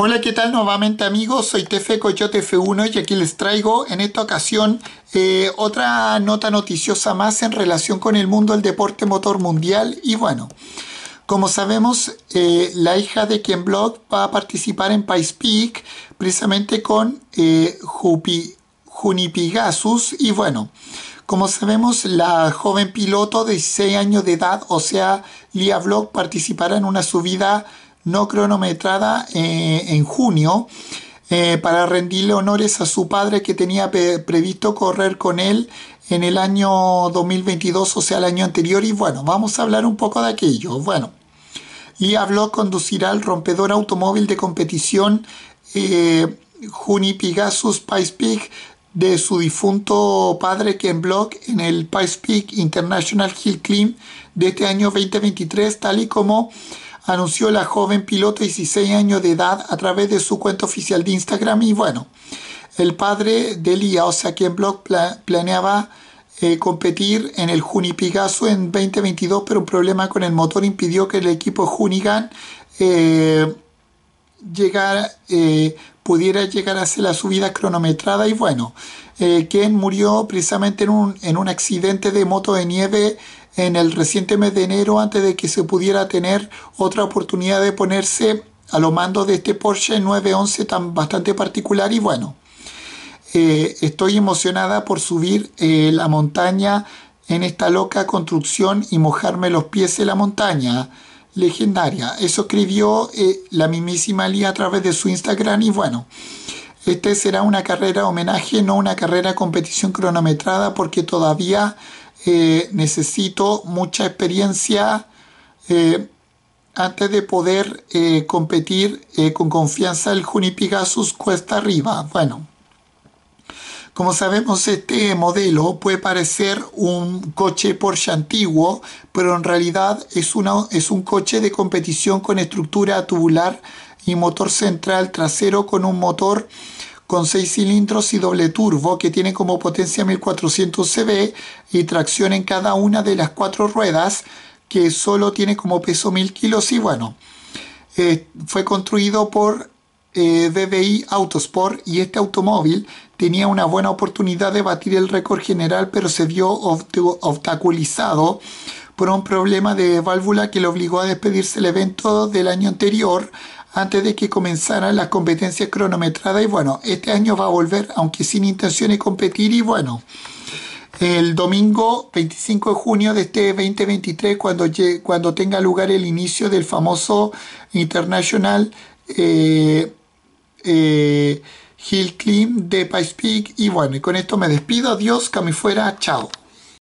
Hola, ¿qué tal nuevamente amigos? Soy Tefe Coyote F1 y aquí les traigo en esta ocasión eh, otra nota noticiosa más en relación con el mundo del deporte motor mundial y bueno. Como sabemos, eh, la hija de Ken Block va a participar en Pice Peak precisamente con eh, Pigasus. Junipigasus y bueno, como sabemos, la joven piloto de 16 años de edad, o sea, Lia Block participará en una subida no cronometrada eh, en junio eh, para rendirle honores a su padre que tenía previsto correr con él en el año 2022, o sea, el año anterior. Y bueno, vamos a hablar un poco de aquello. Bueno, y habló conducirá el rompedor automóvil de competición eh, Juni Pigasus Pice Peak de su difunto padre Ken Block en el Pice Peak International Hill Climb de este año 2023, tal y como anunció la joven piloto de 16 años de edad a través de su cuenta oficial de Instagram y bueno, el padre de Lía, o sea, quien Block planeaba eh, competir en el Juni Picasso en 2022, pero un problema con el motor impidió que el equipo Junigan eh, eh, pudiera llegar a hacer la subida cronometrada y bueno, quien murió precisamente en un, en un accidente de moto de nieve en el reciente mes de enero antes de que se pudiera tener otra oportunidad de ponerse a lo mando de este Porsche 911 tan bastante particular y bueno, eh, estoy emocionada por subir eh, la montaña en esta loca construcción y mojarme los pies en la montaña. Legendaria. Eso escribió eh, la mismísima Lía a través de su Instagram y bueno, este será una carrera homenaje, no una carrera competición cronometrada porque todavía eh, necesito mucha experiencia eh, antes de poder eh, competir con confianza el Pigasus cuesta arriba. Bueno, como sabemos este modelo puede parecer un coche Porsche antiguo, pero en realidad es un coche de competición con estructura tubular y motor central trasero con un motor con 6 cilindros y doble turbo que tiene como potencia 1400 cv... y tracción en cada una de las cuatro ruedas que solo tiene como peso 1000 kilos y bueno, eh, fue construido por eh, BBI Autosport y este automóvil tenía una buena oportunidad de batir el récord general pero se vio obstaculizado por un problema de válvula que le obligó a despedirse el evento del año anterior antes de que comenzaran las competencias cronometradas y bueno, este año va a volver, aunque sin intenciones competir y bueno, el domingo 25 de junio de este 2023, cuando, cuando tenga lugar el inicio del famoso International eh, eh, Hill Climb de Pikes Peak y bueno, y con esto me despido, adiós, que fuera, chao.